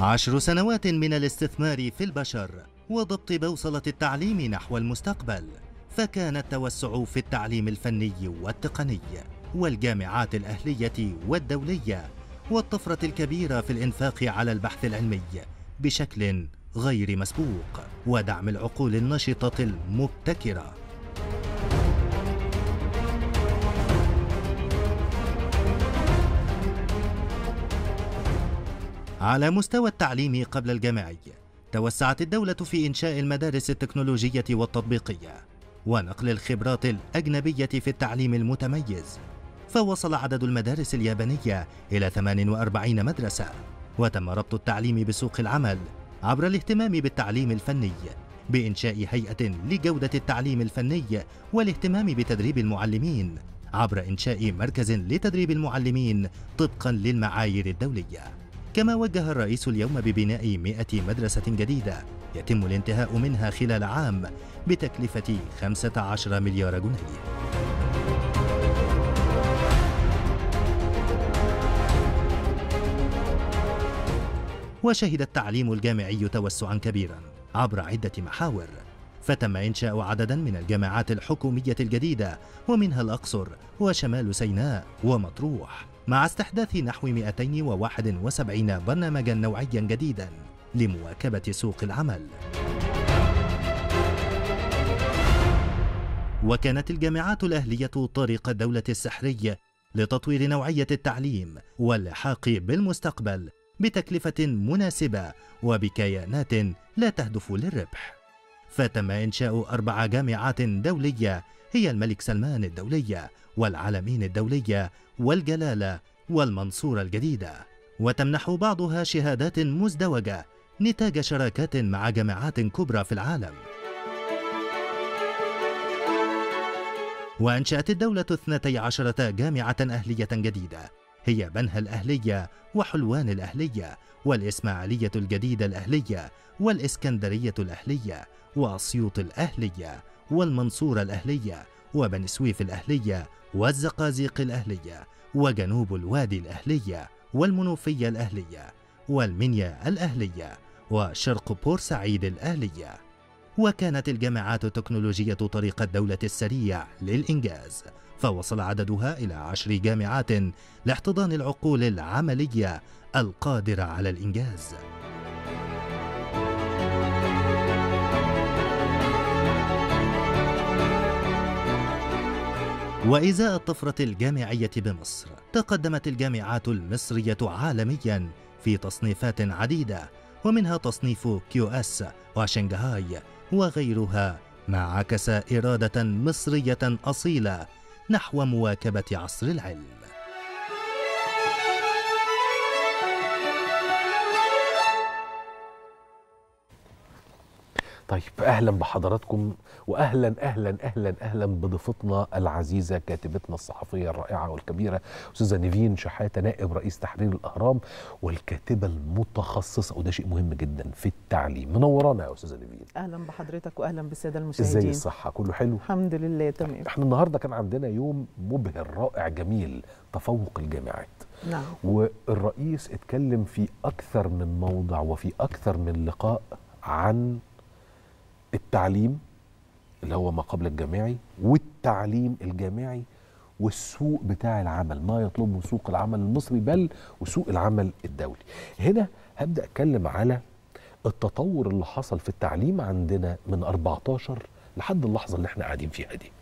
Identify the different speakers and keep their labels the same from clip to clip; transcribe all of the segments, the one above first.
Speaker 1: عشر سنوات من الاستثمار في البشر وضبط بوصلة التعليم نحو المستقبل فكان التوسع في التعليم الفني والتقني والجامعات الأهلية والدولية والطفرة الكبيرة في الإنفاق على البحث العلمي بشكل غير مسبوق ودعم العقول النشطة المبتكرة على مستوى التعليم قبل الجامعي توسعت الدولة في إنشاء المدارس التكنولوجية والتطبيقية ونقل الخبرات الأجنبية في التعليم المتميز فوصل عدد المدارس اليابانية إلى 48 مدرسة وتم ربط التعليم بسوق العمل عبر الاهتمام بالتعليم الفني بإنشاء هيئة لجودة التعليم الفني والاهتمام بتدريب المعلمين عبر إنشاء مركز لتدريب المعلمين طبقا للمعايير الدولية كما وجه الرئيس اليوم ببناء 100 مدرسة جديدة يتم الانتهاء منها خلال عام بتكلفة 15 مليار جنيه وشهد التعليم الجامعي توسعا كبيرا عبر عدة محاور فتم إنشاء عددا من الجامعات الحكومية الجديدة ومنها الأقصر وشمال سيناء ومطروح مع استحداث نحو 271 برنامجا نوعيا جديدا لمواكبة سوق العمل وكانت الجامعات الأهلية طريق الدولة السحري لتطوير نوعية التعليم واللحاق بالمستقبل بتكلفة مناسبة وبكيانات لا تهدف للربح فتم إنشاء أربع جامعات دولية هي الملك سلمان الدولية والعلمين الدولية والجلالة والمنصورة الجديدة وتمنح بعضها شهادات مزدوجة نتاج شراكات مع جامعات كبرى في العالم وأنشأت الدولة اثنتي عشرة جامعة أهلية جديدة هي بنها الأهلية وحلوان الأهلية والإسماعيلية الجديدة الأهلية والإسكندرية الأهلية وأسيوط الأهلية والمنصورة الأهلية وبني سويف الأهلية والزقازيق الأهلية وجنوب الوادي الأهلية والمنوفية الأهلية والمنيا الأهلية وشرق بورسعيد الأهلية وكانت الجامعات التكنولوجية طريق الدولة السريع للإنجاز فوصل عددها إلى عشر جامعات لاحتضان العقول العملية القادرة على الإنجاز وإزاء الطفرة الجامعية بمصر تقدمت الجامعات المصرية عالميا في تصنيفات عديدة ومنها تصنيف كيو اس وشنغهاي وغيرها ما عكس إرادة مصرية أصيلة نحو مواكبة عصر العلم
Speaker 2: طيب اهلا بحضراتكم واهلا اهلا اهلا اهلا بضيفتنا العزيزه كاتبتنا الصحفيه الرائعه والكبيره استاذه نيفين شحاته نائب رئيس تحرير الاهرام والكاتبه المتخصصه وده شيء مهم جدا في التعليم منورانا يا استاذه نيفين
Speaker 3: اهلا بحضرتك واهلا بالساده المشاهدين ازاي
Speaker 2: الصحه كله حلو
Speaker 3: الحمد لله تمام
Speaker 2: احنا النهارده كان عندنا يوم مبهر رائع جميل تفوق الجامعات نعم والرئيس اتكلم في اكثر من موضع وفي اكثر من لقاء عن التعليم اللي هو ما قبل الجامعي والتعليم الجامعي والسوق بتاع العمل ما يطلبه سوق العمل المصري بل وسوق العمل الدولي هنا هبدا اتكلم على التطور اللي حصل في التعليم عندنا من 14 لحد اللحظه اللي احنا قاعدين فيها دي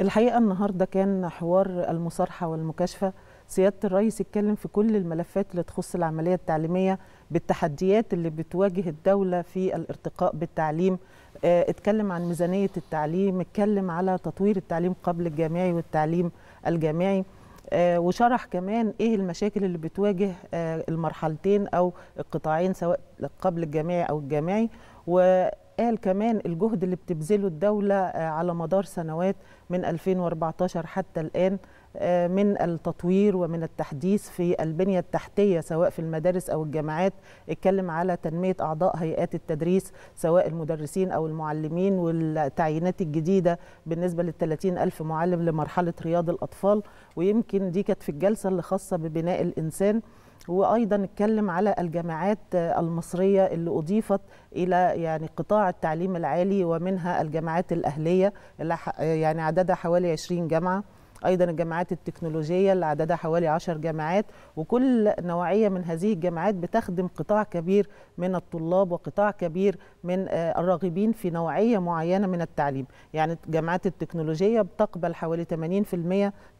Speaker 3: الحقيقه النهارده كان حوار المصارحه والمكاشفه سياده الرئيس اتكلم في كل الملفات اللي تخص العمليه التعليميه بالتحديات اللي بتواجه الدوله في الارتقاء بالتعليم آه، اتكلم عن ميزانيه التعليم اتكلم على تطوير التعليم قبل الجامعي والتعليم الجامعي آه، وشرح كمان ايه المشاكل اللي بتواجه آه، المرحلتين او القطاعين سواء قبل الجامعي او الجامعي وقال كمان الجهد اللي بتبذله الدولة على مدار سنوات من 2014 حتى الآن آه، من التطوير ومن التحديث في البنية التحتية سواء في المدارس أو الجامعات اتكلم على تنمية أعضاء هيئات التدريس سواء المدرسين أو المعلمين والتعيينات الجديدة بالنسبة للثلاثين ألف معلم لمرحلة رياض الأطفال ويمكن دي كانت في الجلسة اللي خاصة ببناء الإنسان وايضا اتكلم على الجامعات المصريه اللي اضيفت الى يعني قطاع التعليم العالي ومنها الجامعات الاهليه اللي يعني عددها حوالي 20 جامعه ايضا الجامعات التكنولوجيه اللي عددها حوالي 10 جامعات وكل نوعيه من هذه الجامعات بتخدم قطاع كبير من الطلاب وقطاع كبير من آه، الراغبين في نوعيه معينه من التعليم يعني الجامعات التكنولوجيه بتقبل حوالي 80%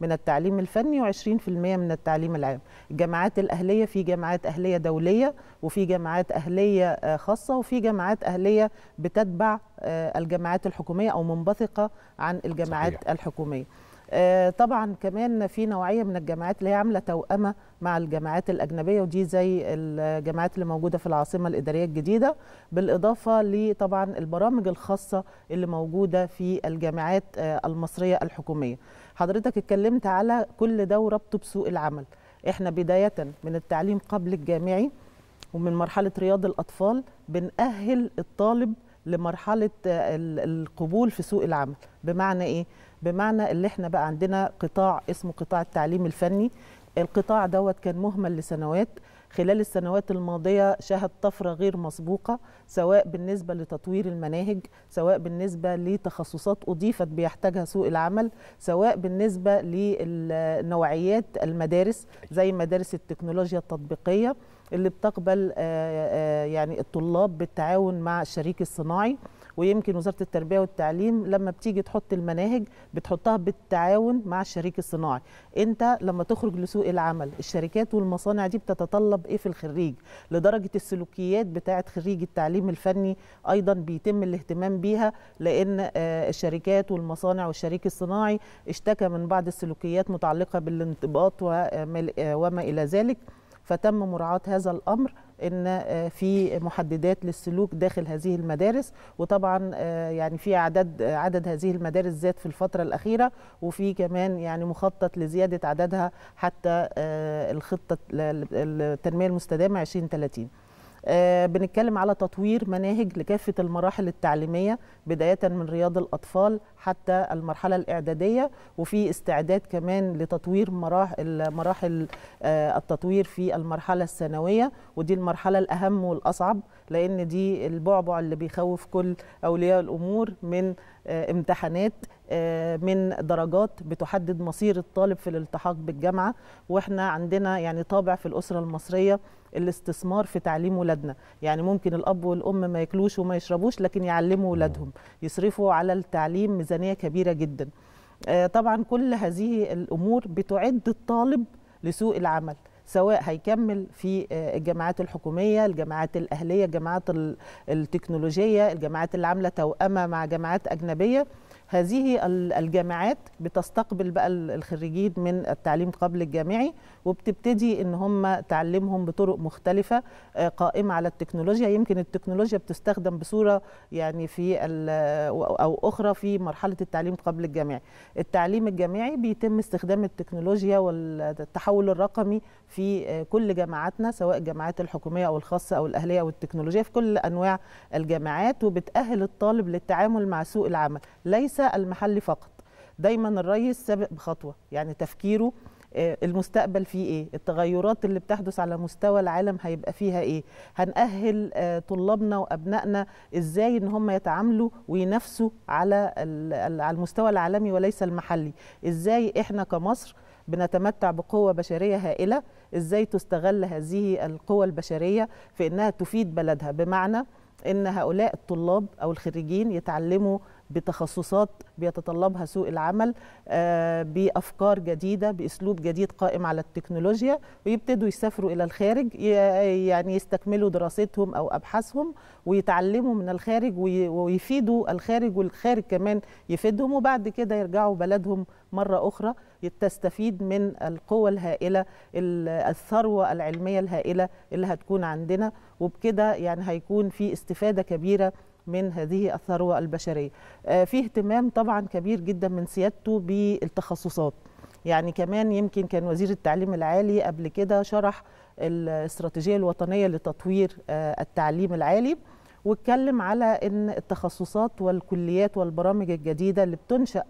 Speaker 3: من التعليم الفني و20% من التعليم العام الجامعات الاهليه في جامعات اهليه دوليه وفي جامعات اهليه آه، خاصه وفي جامعات اهليه بتتبع آه، الجامعات الحكوميه او منبثقه عن الجامعات صحيح. الحكوميه آه، طبعا كمان في نوعيه من الجامعات اللي هي عامله توأمه مع الجامعات الاجنبيه ودي زي الجامعات اللي موجوده في العاصمه الاداريه الجديده بالاضافه لطبعا البرامج الخاصه اللي موجوده في الجامعات آه، المصريه الحكوميه حضرتك اتكلمت على كل ده وربطه بسوق العمل احنا بدايه من التعليم قبل الجامعي ومن مرحله رياض الاطفال بنأهل الطالب لمرحله آه، القبول في سوق العمل بمعنى ايه بمعنى اللي احنا بقى عندنا قطاع اسمه قطاع التعليم الفني القطاع دوت كان مهمل لسنوات خلال السنوات الماضية شهد طفرة غير مسبوقة سواء بالنسبة لتطوير المناهج سواء بالنسبة لتخصصات أضيفت بيحتاجها سوق العمل سواء بالنسبة لنوعيات المدارس زي مدارس التكنولوجيا التطبيقية اللي بتقبل آه، آه، يعني الطلاب بالتعاون مع الشريك الصناعي ويمكن وزاره التربيه والتعليم لما بتيجي تحط المناهج بتحطها بالتعاون مع الشريك الصناعي انت لما تخرج لسوق العمل الشركات والمصانع دي بتتطلب ايه في الخريج لدرجه السلوكيات بتاعه خريج التعليم الفني ايضا بيتم الاهتمام بيها لان آه، الشركات والمصانع والشريك الصناعي اشتكى من بعض السلوكيات متعلقه بالانضباط آه، آه، وما الى ذلك فتم مراعاه هذا الامر ان آه، في محددات للسلوك داخل هذه المدارس وطبعا آه، يعني في عدد عدد هذه المدارس زاد في الفتره الاخيره وفي كمان يعني مخطط لزياده عددها حتى آه، الخطه التنميه المستدامه 2030 آه، بنتكلم على تطوير مناهج لكافة المراحل التعليمية بداية من رياض الأطفال حتى المرحلة الإعدادية وفي استعداد كمان لتطوير مراحل, مراحل آه، التطوير في المرحلة الثانوية ودي المرحلة الأهم والأصعب لأن دي البعبع اللي بيخوف كل أولياء الأمور من آه، امتحانات آه، من درجات بتحدد مصير الطالب في الالتحاق بالجامعه واحنا عندنا يعني طابع في الاسره المصريه الاستثمار في تعليم ولادنا يعني ممكن الاب والام ما ياكلوش وما يشربوش لكن يعلموا ولادهم يصرفوا على التعليم ميزانيه كبيره جدا آه، طبعا كل هذه الامور بتعد الطالب لسوق العمل سواء هيكمل في آه، الجامعات الحكوميه الجامعات الاهليه الجامعات التكنولوجيه الجامعات اللي عامله توأمه مع جامعات اجنبيه هذه الجامعات بتستقبل بقى الخريجين من التعليم قبل الجامعي وبتبتدي ان هم تعلمهم بطرق مختلفه آه، قائمه على التكنولوجيا يمكن التكنولوجيا بتستخدم بصوره يعني في او اخرى في مرحله التعليم قبل الجامعي التعليم الجامعي بيتم استخدام التكنولوجيا والتحول الرقمي في آه، كل جامعاتنا سواء الجامعات الحكوميه او الخاصه او الاهليه او التكنولوجيا في كل انواع الجامعات وبتاهل الطالب للتعامل مع سوق العمل ليس المحلي فقط دايما الريس سابق بخطوه يعني تفكيره آه، المستقبل فيه ايه التغيرات اللي بتحدث على مستوى العالم هيبقى فيها ايه هنأهل آه، طلابنا وابنائنا ازاي ان هم يتعاملوا وينافسوا على على المستوى العالمي وليس المحلي ازاي احنا كمصر بنتمتع بقوة بشرية هائلة ازاي تستغل هذه القوة البشرية في انها تفيد بلدها بمعنى ان هؤلاء الطلاب او الخريجين يتعلموا بتخصصات بيتطلبها سوق العمل آه، بأفكار جديدة بأسلوب جديد قائم على التكنولوجيا ويبتدوا يسافروا إلى الخارج يعني يستكملوا دراستهم أو أبحاثهم ويتعلموا من الخارج ويفيدوا الخارج والخارج كمان يفيدهم وبعد كده يرجعوا بلدهم مرة أخرى تستفيد من القوة الهائلة الثروة العلمية الهائلة اللي هتكون عندنا وبكده يعني هيكون في استفادة كبيرة من هذه الثروة البشرية آه، في اهتمام طبعا كبير جدا من سيادته بالتخصصات يعني كمان يمكن كان وزير التعليم العالي قبل كده شرح الاستراتيجية الوطنية لتطوير آه، التعليم العالي واتكلم على ان التخصصات والكليات والبرامج الجديده اللي بتنشا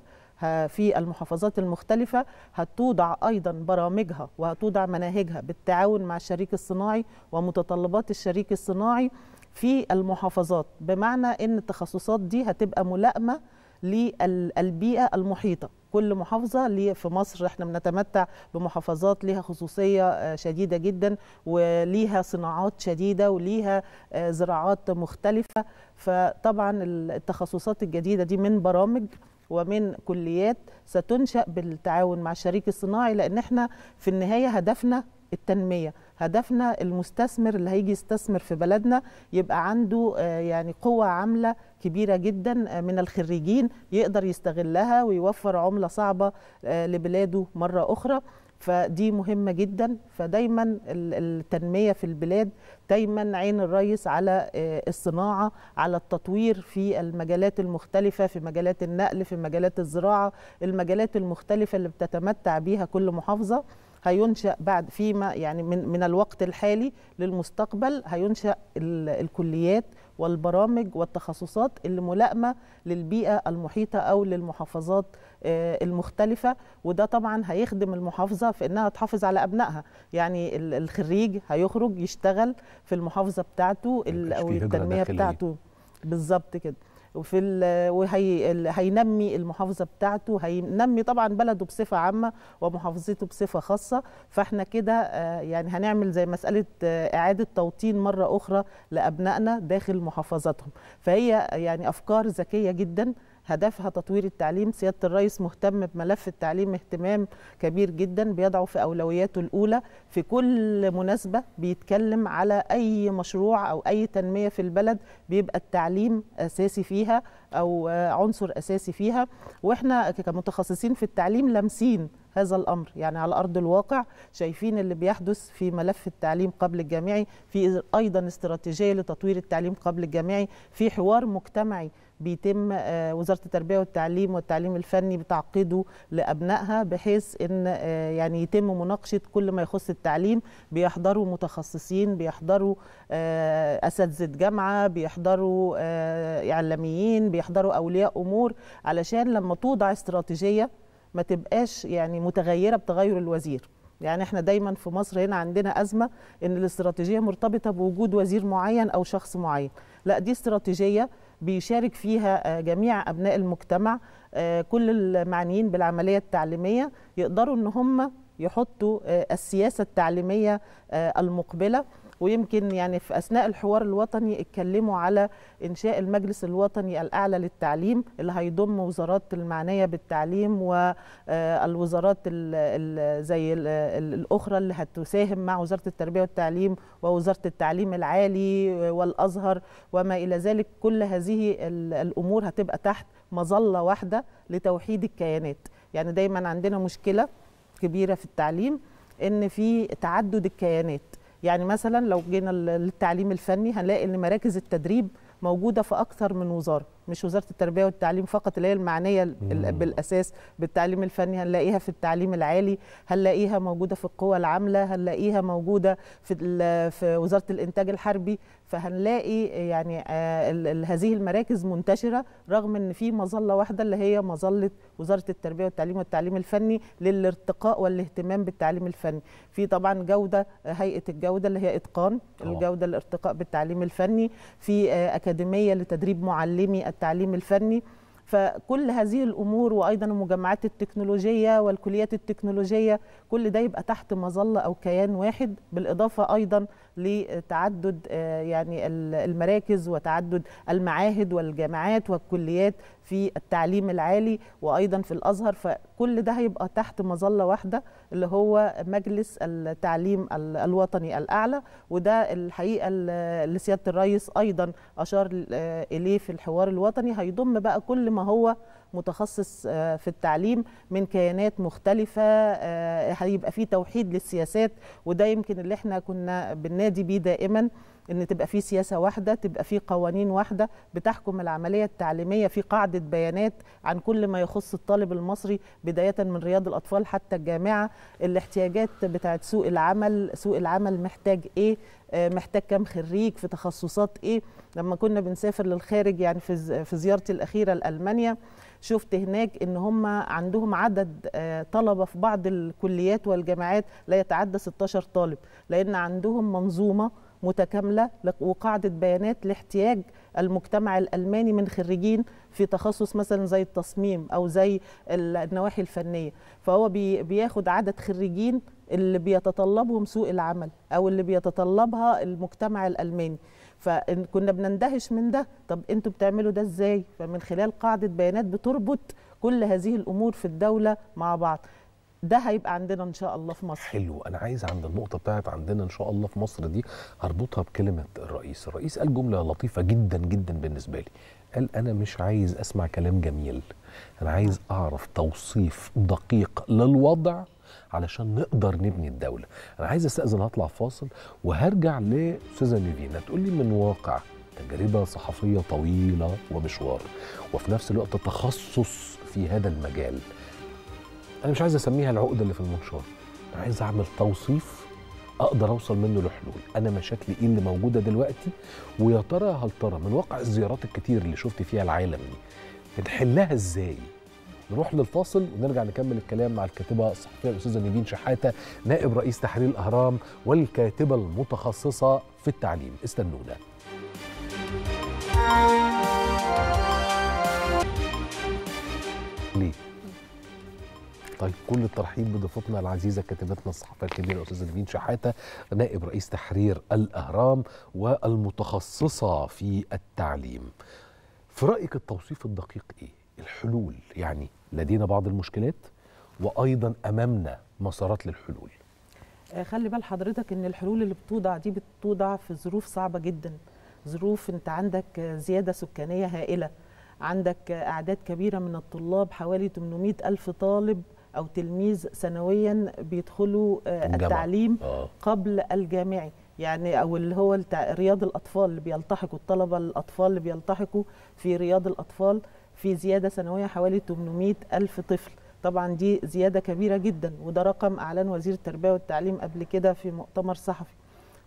Speaker 3: آه، في المحافظات المختلفة هتوضع أيضا برامجها وهتوضع مناهجها بالتعاون مع الشريك الصناعي ومتطلبات الشريك الصناعي في المحافظات بمعنى ان التخصصات دي هتبقى ملائمه للبيئه المحيطه كل محافظة ليه في مصر احنا بنتمتع بمحافظات ليها خصوصية آه، شديدة جدا وليها صناعات شديدة وليها آه، زراعات مختلفة فطبعا التخصصات الجديدة دي من برامج ومن كليات ستنشأ بالتعاون مع الشريك الصناعي لأن احنا في النهاية هدفنا التنميه هدفنا المستثمر اللي هيجي يستثمر في بلدنا يبقى عنده آه، يعني قوة عاملة كبيرة جدا آه، من الخريجين يقدر يستغلها ويوفر عملة صعبة آه، لبلاده مرة أخرى فدي مهمة جدا فدايما التنمية في البلاد دايما عين الرئيس على الصناعة على التطوير في المجالات المختلفة في مجالات النقل في مجالات الزراعة المجالات المختلفة اللي بتتمتع بيها كل محافظة هينشأ بعد فيما يعني من من الوقت الحالي للمستقبل هينشأ الكليات والبرامج والتخصصات اللي ملائمة للبيئة المحيطة أو للمحافظات آه، المختلفة وده طبعا هيخدم المحافظة في أنها تحافظ على أبنائها يعني الخريج هيخرج يشتغل في المحافظة بتاعته أو التنمية بتاعته بالظبط كده وفي ال وهي هينمي المحافظه بتاعته هينمي طبعا بلده بصفه عامه ومحافظته بصفه خاصه فاحنا كده آه، يعني هنعمل زي مساله آه، اعاده توطين مره اخرى لابنائنا داخل محافظاتهم فهي يعني افكار ذكيه جدا هدفها تطوير التعليم سيادة الرئيس مهتم بملف التعليم اهتمام كبير جدا بيضعه في أولوياته الأولى في كل مناسبة بيتكلم على أي مشروع أو أي تنمية في البلد بيبقى التعليم أساسي فيها أو عنصر أساسي فيها وإحنا كمتخصصين في التعليم لامسين هذا الامر يعني على ارض الواقع شايفين اللي بيحدث في ملف التعليم قبل الجامعي في ايضا استراتيجيه لتطوير التعليم قبل الجامعي في حوار مجتمعي بيتم آه، وزاره التربيه والتعليم والتعليم الفني بتعقيده لابنائها بحيث ان آه، يعني يتم مناقشه كل ما يخص التعليم بيحضروا متخصصين بيحضروا آه، اساتذه جامعه بيحضروا اعلاميين بيحضروا اولياء امور علشان لما توضع استراتيجيه ما تبقاش يعني متغيره بتغير الوزير يعني احنا دايما في مصر هنا عندنا ازمه ان الاستراتيجيه مرتبطه بوجود وزير معين او شخص معين لا دي استراتيجيه بيشارك فيها آه، جميع أبناء المجتمع آه، كل المعنيين بالعملية التعليمية يقدروا أن هم يحطوا آه، السياسة التعليمية المقبلة ويمكن يعني في اثناء الحوار الوطني اتكلموا على انشاء المجلس الوطني الاعلى للتعليم اللي هيضم وزارات المعنيه بالتعليم والوزارات آه، زي الاخرى اللي هتساهم مع وزاره التربيه والتعليم ووزاره التعليم العالي والازهر وما الى ذلك كل هذه الامور هتبقى تحت مظله واحده لتوحيد الكيانات يعني دايما عندنا مشكله كبيره في التعليم ان في تعدد الكيانات يعني مثلا لو جينا للتعليم الفني هنلاقي ان مراكز التدريب موجوده في اكثر من وزاره مش وزاره التربيه والتعليم فقط اللي هي المعنيه بالاساس بالتعليم الفني هنلاقيها في التعليم العالي هنلاقيها موجوده في القوى العامله هنلاقيها موجوده في في وزاره الانتاج الحربي فهنلاقي يعني آه، هذه المراكز منتشره رغم ان في مظله واحده اللي هي مظله وزاره التربيه والتعليم والتعليم الفني للارتقاء والاهتمام بالتعليم الفني في طبعا جوده هيئه الجوده اللي هي اتقان الجوده الارتقاء بالتعليم الفني في آه، الأكاديمية لتدريب معلمي التعليم الفني فكل هذه الامور وايضا المجمعات التكنولوجيه والكليات التكنولوجيه كل ده يبقى تحت مظله او كيان واحد بالاضافه ايضا لتعدد آه، يعني المراكز وتعدد المعاهد والجامعات والكليات في التعليم العالي وايضا في الازهر فكل ده هيبقى تحت مظله واحده اللي هو مجلس التعليم الوطني الاعلى وده الحقيقه اللي سياده الرئيس ايضا اشار اليه في الحوار الوطني هيضم بقى كل ما هو متخصص آه، في التعليم من كيانات مختلفه آه، هيبقى في توحيد للسياسات وده يمكن اللي احنا كنا بالنادي بيه دائما ان تبقى في سياسه واحده تبقى في قوانين واحده بتحكم العمليه التعليميه في قاعده بيانات عن كل ما يخص الطالب المصري بدايه من رياض الاطفال حتى الجامعه الاحتياجات بتاعه سوق العمل سوق العمل محتاج ايه آه، محتاج كام خريج في تخصصات ايه لما كنا بنسافر للخارج يعني في في زيارتي الاخيره لالمانيا شفت هناك ان هم عندهم عدد آه، طلبه في بعض الكليات والجامعات لا يتعدى 16 طالب لان عندهم منظومه متكامله وقاعده بيانات لاحتياج المجتمع الالماني من خريجين في تخصص مثلا زي التصميم او زي النواحي الفنيه فهو بياخد عدد خريجين اللي بيتطلبهم سوق العمل او اللي بيتطلبها المجتمع الالماني فكنا بنندهش من ده طب انتوا بتعملوا ده ازاي فمن خلال قاعده بيانات بتربط كل هذه الامور في الدوله مع بعض ده هيبقى عندنا ان شاء الله في مصر
Speaker 2: حلو انا عايز عند النقطه بتاعت عندنا ان شاء الله في مصر دي هربطها بكلمه الرئيس الرئيس قال جمله لطيفه جدا جدا بالنسبه لي قال انا مش عايز اسمع كلام جميل انا عايز اعرف توصيف دقيق للوضع علشان نقدر نبني الدوله انا عايز استاذن هطلع فاصل وهرجع لاستاذه نيفينا تقول لي من واقع تجربه صحفيه طويله ومشوار وفي نفس الوقت تخصص في هذا المجال انا مش عايز اسميها العقده اللي في المنشار انا عايز اعمل توصيف اقدر اوصل منه لحلول انا مشاكلي ايه اللي موجوده دلوقتي ويا ترى هل ترى من واقع الزيارات الكتير اللي شفت فيها العالم دي بنحلها ازاي نروح للفاصل ونرجع نكمل الكلام مع الكاتبه الصحفيه الاستاذه نيفين شحاته نائب رئيس تحرير الاهرام والكاتبه المتخصصه في التعليم استنونا طيب كل الترحيب بضيفتنا العزيزه كاتبتنا الصحفيه الكبيره الاستاذه نيفين شحاته نائب رئيس تحرير الاهرام والمتخصصه في التعليم. في رايك التوصيف الدقيق ايه؟ الحلول يعني لدينا بعض المشكلات وايضا امامنا مسارات للحلول
Speaker 3: آه، خلي بال حضرتك ان الحلول اللي بتوضع دي بتوضع في ظروف صعبه جدا ظروف انت عندك زياده سكانيه هائله عندك اعداد كبيره من الطلاب حوالي 800 الف طالب او تلميذ سنويا بيدخلوا آه، التعليم آه. قبل الجامعي يعني او اللي هو رياض الاطفال اللي بيلتحقوا الطلبه الاطفال اللي بيلتحقوا في رياض الاطفال في زياده سنويه حوالي 800 الف طفل طبعا دي زياده كبيره جدا وده رقم اعلان وزير التربيه والتعليم قبل كده في مؤتمر صحفي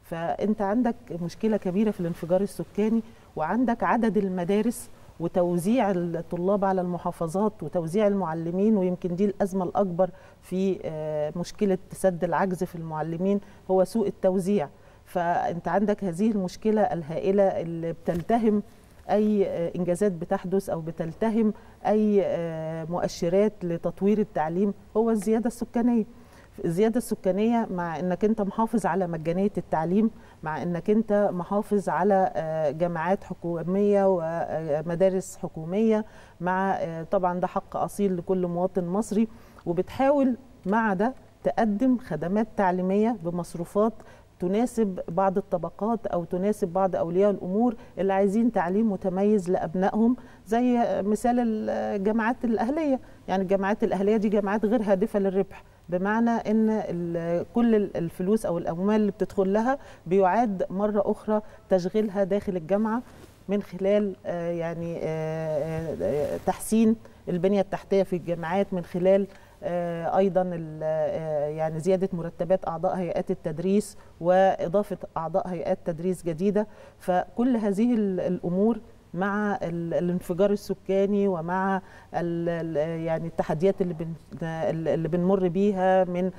Speaker 3: فانت عندك مشكله كبيره في الانفجار السكاني وعندك عدد المدارس وتوزيع الطلاب على المحافظات وتوزيع المعلمين ويمكن دي الازمه الاكبر في آه، مشكله سد العجز في المعلمين هو سوء التوزيع فانت عندك هذه المشكله الهائله اللي بتلتهم اي آه، انجازات بتحدث او بتلتهم اي آه، مؤشرات لتطوير التعليم هو الزياده السكانيه الزيادة السكانية مع انك انت محافظ على مجانية التعليم مع انك انت محافظ على آه، جامعات حكومية ومدارس حكومية مع طبعا ده حق اصيل لكل مواطن مصري وبتحاول مع ده تقدم خدمات تعليمية بمصروفات تناسب بعض الطبقات او تناسب بعض اولياء الامور اللي عايزين تعليم متميز لابنائهم زي مثال الجامعات الاهليه يعني الجامعات الاهليه دي جامعات غير هادفه للربح بمعنى ان كل الفلوس او الاموال اللي بتدخل لها بيعاد مره اخرى تشغيلها داخل الجامعه من خلال آه، يعني آه، آه، تحسين البنيه التحتيه في الجامعات من خلال آه، ايضا آه، يعني زياده مرتبات اعضاء هيئات التدريس واضافه اعضاء هيئات تدريس جديده فكل هذه الامور مع الانفجار السكاني ومع يعني التحديات اللي اللي بنمر بيها من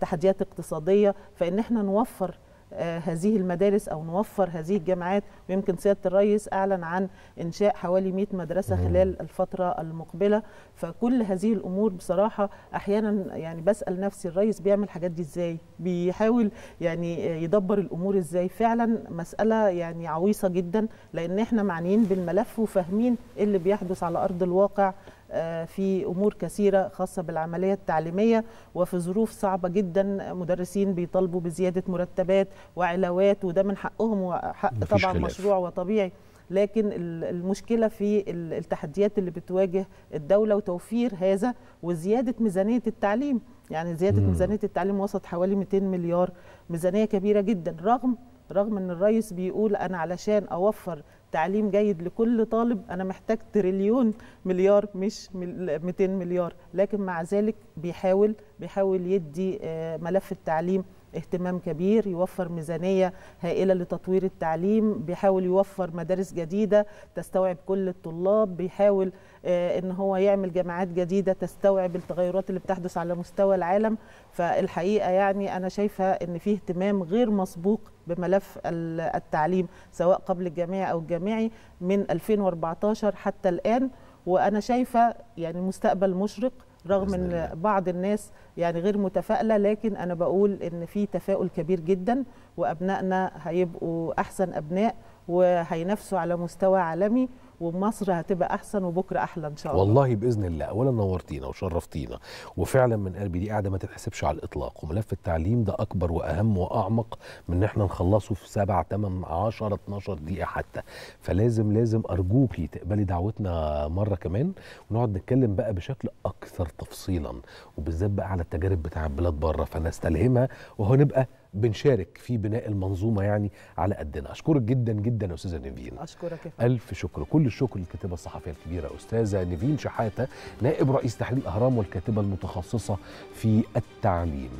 Speaker 3: تحديات اقتصاديه فان احنا نوفر آه، هذه المدارس او نوفر هذه الجامعات ويمكن سياده الرئيس اعلن عن انشاء حوالي 100 مدرسه خلال الفتره المقبله فكل هذه الامور بصراحه احيانا يعني بسال نفسي الرئيس بيعمل الحاجات دي ازاي بيحاول يعني يدبر الامور ازاي فعلا مساله يعني عويصه جدا لان احنا معنيين بالملف وفاهمين إيه اللي بيحدث على ارض الواقع آه، في امور كثيره خاصه بالعمليه التعليميه وفي ظروف صعبه جدا مدرسين بيطالبوا بزياده مرتبات وعلاوات وده من حقهم وحق طبعا خلاف. مشروع وطبيعي لكن المشكله في التحديات اللي بتواجه الدوله وتوفير هذا وزياده ميزانيه التعليم يعني زياده مم. ميزانيه التعليم وصلت حوالي 200 مليار ميزانيه كبيره جدا رغم رغم ان الرئيس بيقول انا علشان اوفر تعليم جيد لكل طالب انا محتاج تريليون مليار مش 200 مليار لكن مع ذلك بيحاول بيحاول يدي آه، ملف التعليم اهتمام كبير يوفر ميزانية هائلة لتطوير التعليم بيحاول يوفر مدارس جديدة تستوعب كل الطلاب بيحاول آه، ان هو يعمل جامعات جديده تستوعب التغيرات اللي بتحدث على مستوى العالم فالحقيقه يعني انا شايفه ان في اهتمام غير مسبوق بملف التعليم سواء قبل الجامعي او الجامعي من 2014 حتى الان وانا شايفه يعني مستقبل مشرق رغم ان بعض الناس يعني غير متفائله لكن انا بقول ان في تفاؤل كبير جدا وابنائنا هيبقوا احسن ابناء وهينافسوا على مستوى عالمي ومصر هتبقى احسن وبكره احلى ان شاء الله
Speaker 2: والله باذن الله اولا نورتينا وشرفتينا وفعلا من قلبي دي قاعده ما تتحسبش على الاطلاق وملف التعليم ده اكبر واهم واعمق من ان احنا نخلصه في 7 8 10 12 دقيقه حتى فلازم لازم ارجوكي تقبلي دعوتنا مره كمان ونقعد نتكلم بقى بشكل اكثر تفصيلا وبالذات بقى على التجارب بتاع بلاد بره فنستلهمها وهنبقى بنشارك في بناء المنظومه يعني على قدنا اشكرك جدا جدا يا استاذه نيفين اشكرك يا الف شكر كل الشكر للكاتبه الصحفيه الكبيره استاذه نيفين شحاته نائب رئيس تحرير اهرام والكاتبه المتخصصه في التعليم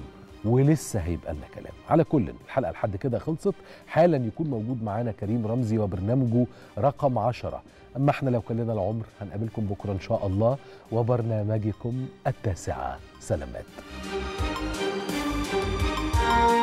Speaker 2: ولسه هيبقى لنا كلام على كل الحلقه لحد كده خلصت حالا يكون موجود معانا كريم رمزي وبرنامجه رقم عشرة اما احنا لو كان لنا العمر هنقابلكم بكره ان شاء الله وبرنامجكم التاسعه سلامات